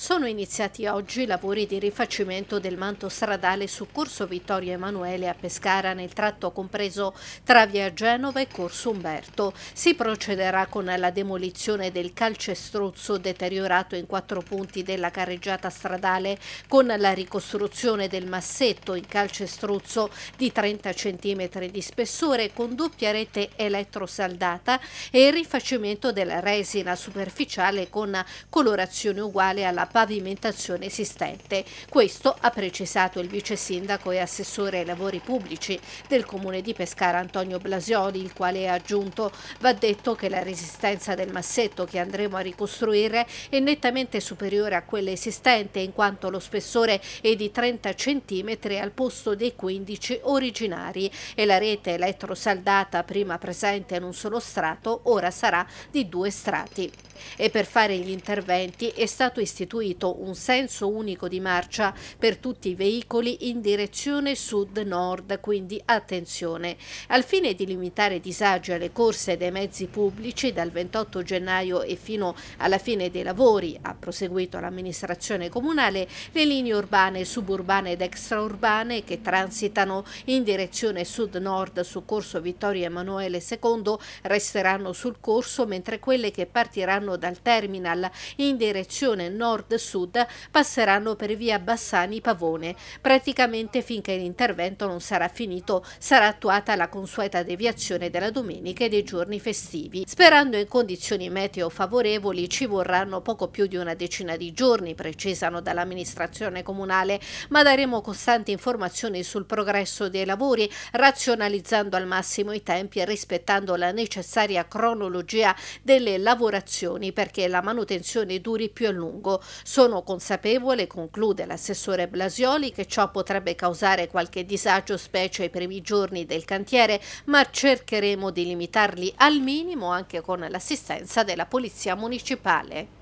Sono iniziati oggi i lavori di rifacimento del manto stradale su Corso Vittorio Emanuele a Pescara nel tratto compreso tra via Genova e Corso Umberto. Si procederà con la demolizione del calcestruzzo deteriorato in quattro punti della carreggiata stradale con la ricostruzione del massetto in calcestruzzo di 30 cm di spessore con doppia rete elettrosaldata e il rifacimento della resina superficiale con colorazione uguale alla pavimentazione esistente. Questo ha precisato il vice sindaco e assessore ai lavori pubblici del comune di Pescara Antonio Blasioli, il quale ha aggiunto va detto che la resistenza del massetto che andremo a ricostruire è nettamente superiore a quella esistente in quanto lo spessore è di 30 cm al posto dei 15 originari e la rete elettrosaldata prima presente in un solo strato ora sarà di due strati. E per fare gli interventi è stato istituito istituito un senso unico di marcia per tutti i veicoli in direzione sud-nord, quindi attenzione. Al fine di limitare disagi alle corse dei mezzi pubblici dal 28 gennaio e fino alla fine dei lavori, ha proseguito l'amministrazione comunale, le linee urbane, suburbane ed extraurbane che transitano in direzione sud-nord su corso Vittorio Emanuele II resteranno sul corso, mentre quelle che partiranno dal terminal in direzione nord nord-sud passeranno per via Bassani-Pavone. Praticamente finché l'intervento non sarà finito sarà attuata la consueta deviazione della domenica e dei giorni festivi. Sperando in condizioni meteo favorevoli ci vorranno poco più di una decina di giorni, precisano dall'amministrazione comunale, ma daremo costanti informazioni sul progresso dei lavori, razionalizzando al massimo i tempi e rispettando la necessaria cronologia delle lavorazioni perché la manutenzione duri più a lungo. Sono consapevole, conclude l'assessore Blasioli, che ciò potrebbe causare qualche disagio specie ai primi giorni del cantiere, ma cercheremo di limitarli al minimo anche con l'assistenza della Polizia Municipale.